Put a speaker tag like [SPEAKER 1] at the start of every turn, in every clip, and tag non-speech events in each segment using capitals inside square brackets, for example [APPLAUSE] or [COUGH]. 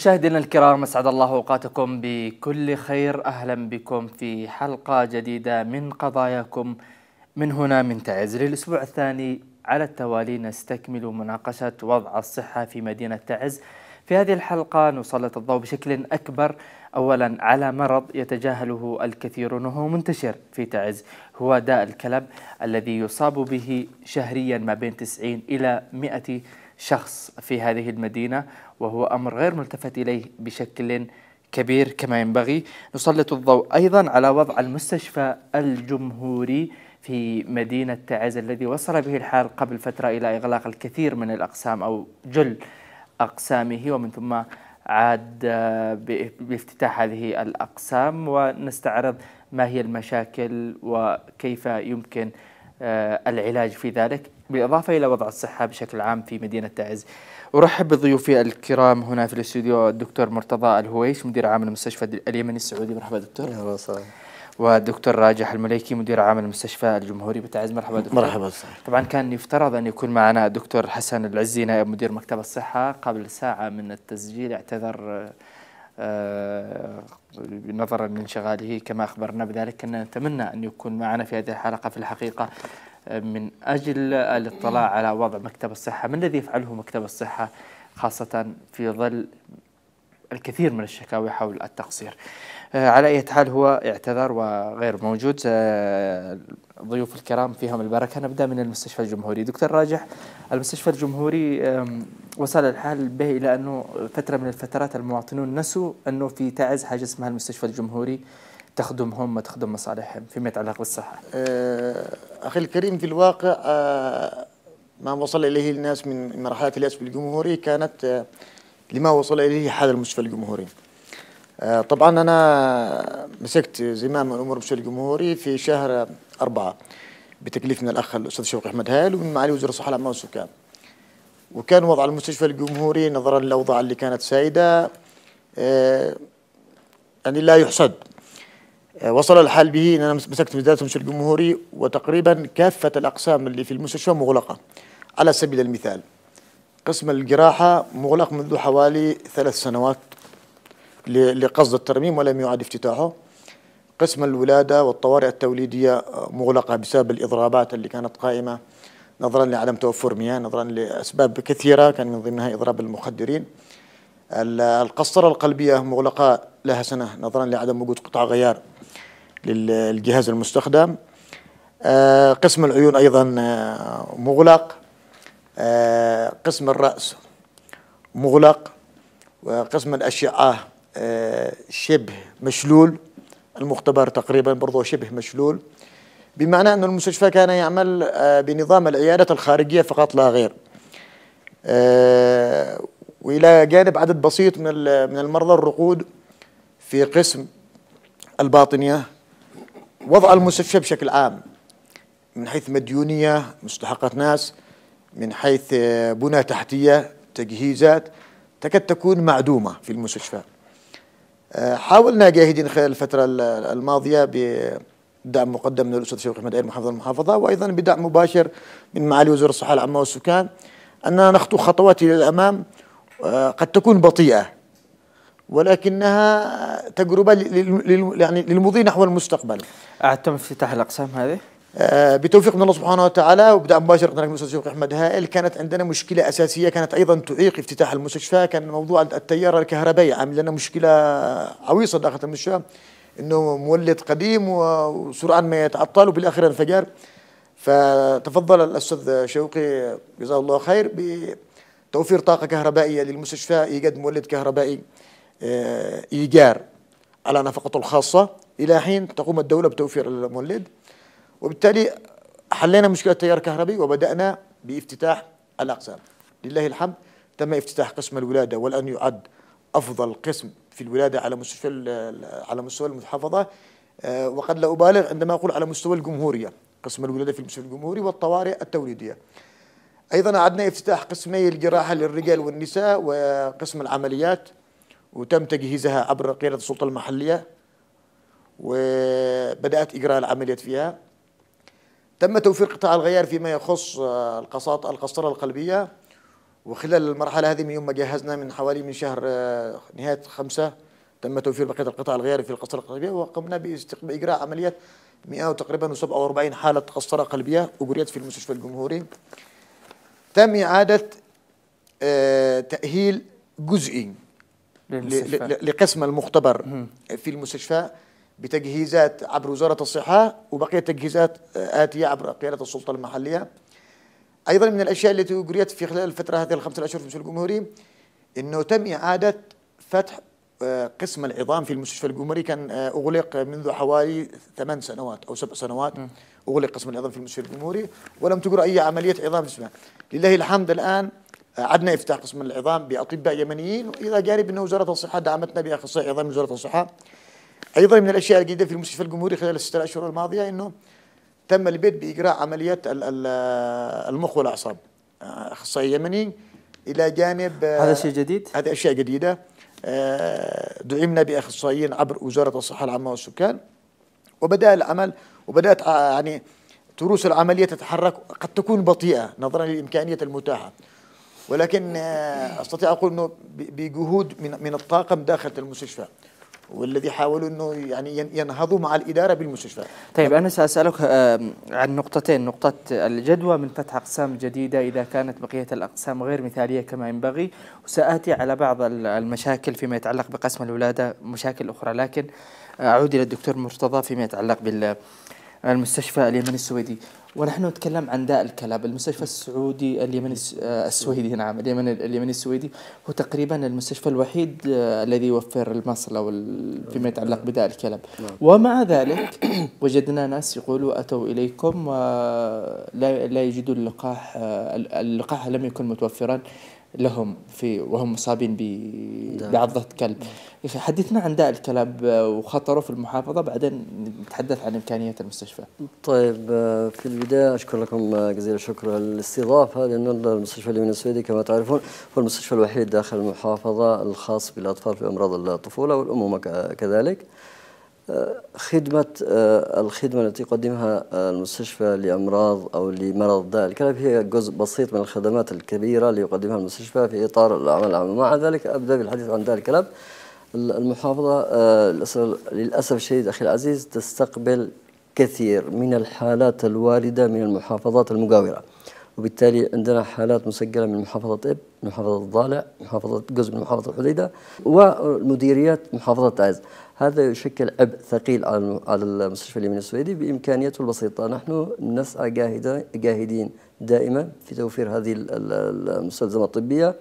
[SPEAKER 1] مشاهدينا الكرام اسعد الله اوقاتكم بكل خير اهلا بكم في حلقه جديده من قضاياكم من هنا من تعز للاسبوع الثاني على التوالي نستكمل مناقشه وضع الصحه في مدينه تعز في هذه الحلقه نسلط الضوء بشكل اكبر اولا على مرض يتجاهله الكثيرون وهو منتشر في تعز هو داء الكلب الذي يصاب به شهريا ما بين 90 الى 100 شخص في هذه المدينة وهو أمر غير ملتفت إليه بشكل كبير كما ينبغي نسلط الضوء أيضا على وضع المستشفى الجمهوري في مدينة تعز الذي وصل به الحال قبل فترة إلى إغلاق الكثير من الأقسام أو جل أقسامه ومن ثم عاد بافتتاح هذه الأقسام ونستعرض ما هي المشاكل وكيف يمكن آه، العلاج في ذلك بالإضافة إلى وضع الصحة بشكل عام في مدينة تعز أرحب بضيوفي الكرام هنا في الاستوديو الدكتور مرتضى الهويش مدير عام المستشفى اليمني السعودي مرحبا دكتور أهلا وسهلا والدكتور راجح المليكي مدير عام المستشفى الجمهوري بتعز مرحبا دكتور مرحبا صحيح. طبعا كان يفترض ان يكون معنا الدكتور حسن العزي نائب مدير مكتب الصحه قبل ساعه من التسجيل اعتذر آه، نظرا لانشغاله كما أخبرنا بذلك كنا نتمنى أن يكون معنا في هذه الحلقة في الحقيقة آه، من أجل الاطلاع على وضع مكتب الصحة ما الذي يفعله مكتب الصحة خاصة في ظل الكثير من الشكاوي حول التقصير آه، على أي حال هو اعتذر وغير موجود ضيوف الكرام فيهم البركة نبدأ من المستشفى الجمهوري دكتور راجح المستشفى الجمهوري وصل الحال به إلى أنه فترة من الفترات المواطنون نسوا أنه في تعز حاجة اسمها المستشفى الجمهوري تخدمهم وتخدم مصالحهم فيما يتعلق بالصحة
[SPEAKER 2] آه، أخي الكريم في الواقع آه، ما وصل إليه الناس من مرحلة الأسف الجمهوري كانت آه، لما وصل إليه هذا المستشفى الجمهوري طبعا أنا مسكت زمام الأمور المستشفى الجمهوري في شهر أربعة بتكليف من الأخ الأستاذ شوقي أحمد هايل ومن معالي وزير الصحة العامة والسكان وكان وضع المستشفى الجمهوري نظرا للأوضاع اللي كانت سائدة آه، يعني لا يحسد آه، وصل الحال به ان انا مسكت مديريه المستشفى الجمهوري وتقريبا كافه الاقسام اللي في المستشفى مغلقه على سبيل المثال قسم الجراحه مغلق منذ حوالي ثلاث سنوات لقصد الترميم ولم يعد افتتاحه قسم الولاده والطوارئ التوليديه آه، مغلقه بسبب الاضرابات اللي كانت قائمه نظرا لعدم توفر مياه نظرا لأسباب كثيرة كان من ضمنها إضراب المخدرين القسطرة القلبية مغلقة لها سنة نظرا لعدم وجود قطع غيار للجهاز المستخدم آه، قسم العيون أيضا آه، مغلق آه، قسم الرأس مغلق وقسم الأشعة شبه مشلول المختبر تقريبا برضه شبه مشلول بمعنى أن المستشفى كان يعمل آه، بنظام العيادة الخارجية فقط لا غير آه، وإلى جانب عدد بسيط من من المرضى الرقود في قسم الباطنية وضع المستشفى بشكل عام من حيث مديونية مستحقات ناس من حيث آه، بنى تحتية تجهيزات تكاد تكون معدومة في المستشفى حاولنا جاهدين خلال الفترة الماضية دعم مقدم من الاستاذ شوقي احمد محافظ المحافظه وايضا بدعم مباشر من معالي وزير الصحه العامه والسكان اننا نخطو خطوات الى الامام آه، قد تكون بطيئه ولكنها تجربه يعني للمضي نحو المستقبل.
[SPEAKER 1] اعدتم افتتاح الاقسام هذه؟
[SPEAKER 2] آه، بتوفيق من الله سبحانه وتعالى وبدعم مباشر من الاستاذ شوقي احمد هائل كانت عندنا مشكله اساسيه كانت ايضا تعيق افتتاح المستشفى كان موضوع التيار الكهربائي عامل لنا مشكله عويصه داخل المستشفى انه مولد قديم وسرعان ما يتعطل وبالاخير انفجر فتفضل الاستاذ شوقي جزاه الله خير بتوفير طاقه كهربائيه للمستشفى ايجاد مولد كهربائي آه، ايجار على نفقته الخاصه الى حين تقوم الدوله بتوفير المولد وبالتالي حلينا مشكله التيار الكهربي وبدانا بافتتاح الاقسام لله الحمد تم افتتاح قسم الولاده والان يعد افضل قسم في الولاده على مستوى على مستوى المحافظه آه، وقد لا ابالغ عندما اقول على مستوى الجمهوريه قسم الولاده في المستوى الجمهوري والطوارئ التوليديه. ايضا اعدنا افتتاح قسمي الجراحه للرجال والنساء وقسم العمليات وتم تجهيزها عبر قياده السلطه المحليه وبدات اجراء العمليات فيها. تم توفير قطاع الغيار فيما يخص آه، القساطه القسطره القلبيه وخلال المرحلة هذه من يوم ما جهزنا من حوالي من شهر آه، نهاية خمسة تم توفير بقية القطاع الغياري في القسطره القلبية وقمنا بإجراء عمليات 100 تقريبا 47 حالة قسطره قلبية أجريت في المستشفى الجمهوري تم إعادة آه، تأهيل جزئي لقسم المختبر في المستشفى بتجهيزات عبر وزارة الصحة وبقية تجهيزات آه، آتية عبر قيادة السلطة المحلية أيضا من الأشياء التي أجريت في خلال الفترة هذه الخمسة أشهر في المستشفى الجمهوري أنه تم إعادة فتح آه، قسم العظام في المستشفى الجمهوري كان آه، أغلق منذ حوالي ثمان سنوات أو سبع سنوات أغلق قسم العظام في المستشفى الجمهوري ولم تجرى أي عملية عظام جسمها لله الحمد الآن آه، عدنا افتتاح قسم العظام باطباء يمنيين الى جانب ان وزاره الصحه دعمتنا باخصائي عظام من وزاره الصحه. ايضا من الاشياء الجديده في المستشفى الجمهوري خلال الست اشهر الماضيه انه تم البيت بإجراء عمليات المخ والأعصاب أخصائي يمني إلى جانب هذا شيء جديد هذه أشياء جديدة آه، دعمنا بأخصائيين عبر وزارة الصحة العامة والسكان وبدأ العمل وبدأت يعني تروس العملية تتحرك قد تكون بطيئة نظرا للإمكانية المتاحة ولكن آه، أستطيع أقول أنه بجهود من الطاقم داخل المستشفى والذي حاولوا انه يعني ينهضوا مع الاداره
[SPEAKER 1] بالمستشفى. طيب انا ساسالك عن نقطتين، نقطه الجدوى من فتح اقسام جديده اذا كانت بقيه الاقسام غير مثاليه كما ينبغي، وساتي على بعض المشاكل فيما يتعلق بقسم الولاده، مشاكل اخرى، لكن اعود الى الدكتور مرتضى فيما يتعلق بال المستشفى اليمني السويدي ونحن نتكلم عن داء الكلاب المستشفى السعودي اليمني آه، السويدي نعم اليمني اليمني السويدي هو تقريبا المستشفى الوحيد آه، الذي يوفر المصل او فيما يتعلق بداء الكلاب نعم. ومع ذلك [CLEARS THROAT] وجدنا ناس يقولوا أتوا إليكم ولا آه، لا يجدوا اللقاح اللقاح لم يكن متوفرا لهم في وهم مصابين نعم. بعضة كلب نعم. حدثنا عن داء الكلاب وخطره في المحافظة بعدين نتحدث عن إمكانيات المستشفى
[SPEAKER 3] طيب في البداية أشكر لكم جزيل الشكر على الاستضافة لأن المستشفى اليمين السويدي كما تعرفون هو المستشفى الوحيد داخل المحافظة الخاص بالأطفال في أمراض الطفولة والأمومة كذلك آه، خدمة آه، الخدمة التي يقدمها آه، المستشفى لأمراض أو لمرض داء الكلب هي جزء بسيط من الخدمات الكبيرة اللي يقدمها المستشفى في إطار الأعمال العامة مع ذلك أبدأ بالحديث عن داء الكلب المحافظة للأسف الشديد أخي العزيز تستقبل كثير من الحالات الواردة من المحافظات المجاورة وبالتالي عندنا حالات مسجلة من محافظة إب محافظة الضالع محافظة جزء من محافظة الحديدة والمديريات محافظة عز هذا يشكل عبء ثقيل على على المستشفى اليمين السويدي بامكانيته البسيطه، نحن نسعى جاهدين دائما في توفير هذه المستلزمات الطبيه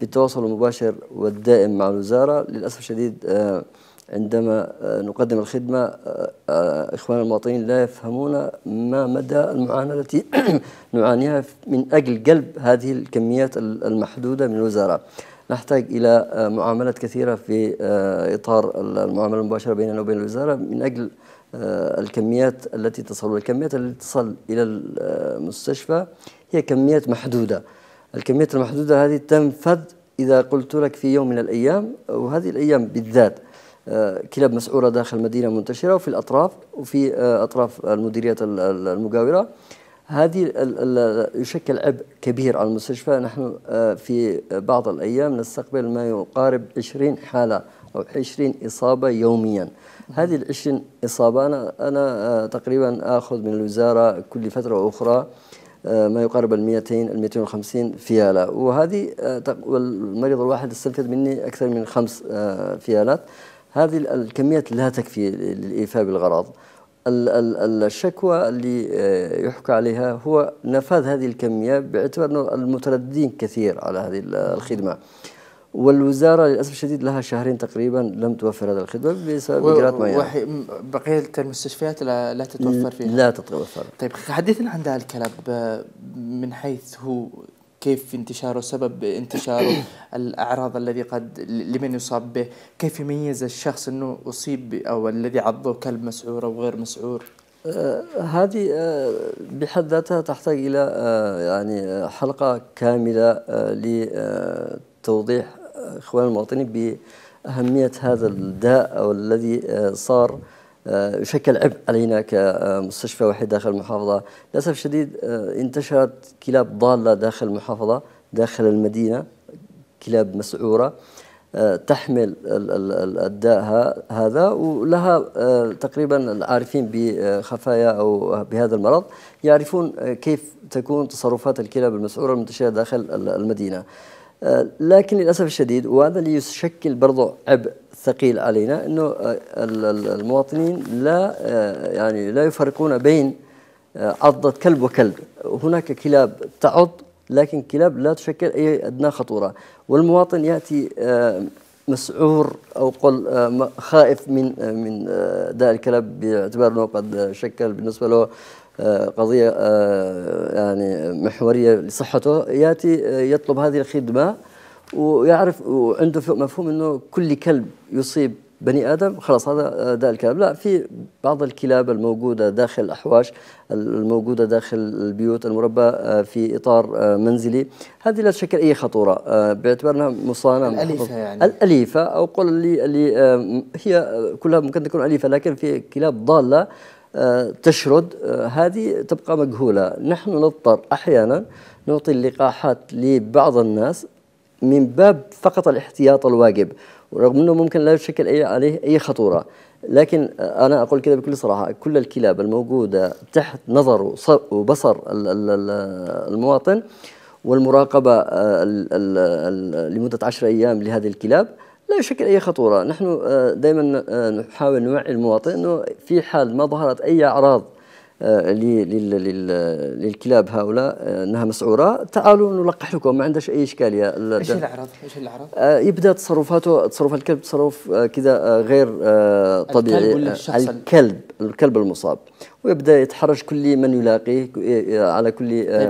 [SPEAKER 3] بالتواصل المباشر والدائم مع الوزاره، للاسف الشديد آه، عندما آه، نقدم الخدمة آه، آه، إخوان المواطنين لا يفهمون ما مدى المعاناة التي [CLEARS THROAT] نعانيها من أجل قلب هذه الكميات المحدودة من الوزارة نحتاج إلى معاملات كثيرة في إطار المعاملة المباشرة بيننا وبين الوزارة من أجل الكميات التي تصل الكميات التي تصل إلى المستشفى هي كميات محدودة الكميات المحدودة هذه تنفذ إذا قلت لك في يوم من الأيام وهذه الأيام بالذات آه، كلاب مسعوره داخل المدينه منتشره وفي الاطراف وفي آه، اطراف المديريات المجاوره هذه يشكل عبء كبير على المستشفى نحن آه، في بعض الايام نستقبل ما يقارب 20 حاله او 20 اصابه يوميا هذه ال 20 اصابه انا انا تقريبا اخذ من الوزاره كل فتره اخرى ما يقارب ال 200 ال 250 فياله وهذه المريض الواحد يستنفذ مني اكثر من خمس فيالات هذه الكميات لا تكفي للإيفاء بالغرض الشكوى اللي آه، يحكى عليها هو نفاذ هذه الكمية باعتبار أنه المترددين كثير على هذه الخدمة والوزارة للأسف الشديد لها شهرين تقريبا لم توفر هذه الخدمة بسبب إجراءات معينة
[SPEAKER 1] بقية المستشفيات لا, لا تتوفر
[SPEAKER 3] فيها لا تتوفر
[SPEAKER 1] طيب حدثنا عن ذا الكلب من حيث هو كيف انتشاره سبب انتشاره [COUGHS] الأعراض الذي قد لمن يصاب به كيف يميز الشخص أنه أصيب أو الذي عضه كلب مسعور أو
[SPEAKER 3] غير مسعور آه، هذه آه، بحد ذاتها تحتاج إلى آه، يعني حلقة كاملة لتوضيح إخوان المواطنين بأهمية هذا الداء أو الذي صار آه، يشكل عبء علينا كمستشفى وحيد داخل المحافظة للأسف الشديد آه، انتشرت كلاب ضالة داخل المحافظة داخل المدينة كلاب مسعورة آه، تحمل الداء هذا ولها تقريبا العارفين بخفايا او بهذا المرض يعرفون كيف تكون تصرفات الكلاب المسعوره المنتشره داخل المدينه. آه، لكن للأسف الشديد وهذا اللي يشكل برضه عبء ثقيل علينا أنه آه، المواطنين لا آه، يعني لا يفرقون بين عضة كلب وكلب هناك كلاب تعض لكن كلاب لا تشكل أي أدنى خطورة والمواطن يأتي مسعور أو قل خائف من من داء الكلب باعتبار أنه قد شكل بالنسبة له قضية آه، يعني محورية لصحته يأتي آه، يطلب هذه الخدمة ويعرف وعنده مفهوم أنه كل كلب يصيب بني ادم خلاص هذا آه، داء الكلاب لا في بعض الكلاب الموجوده داخل الاحواش الموجوده داخل البيوت المربى في اطار منزلي هذه لا تشكل اي خطوره باعتبار انها مصانه الاليفه يعني الاليفه او قل اللي, اللي هي كلها ممكن تكون اليفه لكن في كلاب ضاله تشرد هذه تبقى مجهولة نحن نضطر أحيانا نعطي اللقاحات لبعض الناس من باب فقط الاحتياط الواجب ورغم أنه ممكن لا يشكل أي عليه أي خطورة لكن أنا أقول كذا بكل صراحة كل الكلاب الموجودة تحت نظر وبصر المواطن والمراقبة لمدة عشر أيام لهذه الكلاب لا يشكل اي خطوره، نحن آه، دائما آه، نحاول نوعي المواطن انه في حال ما ظهرت اي اعراض آه، للكلاب هؤلاء انها مسعوره تعالوا نلقح لكم ما عندهاش اي اشكاليه ايش الاعراض؟ ايش الاعراض؟ يبدا تصرفاته تصرف الكلب تصرف كذا غير طبيعي الكلب الشخص الكلب الكلب المصاب ويبدا يتحرش كل من يلاقيه على كل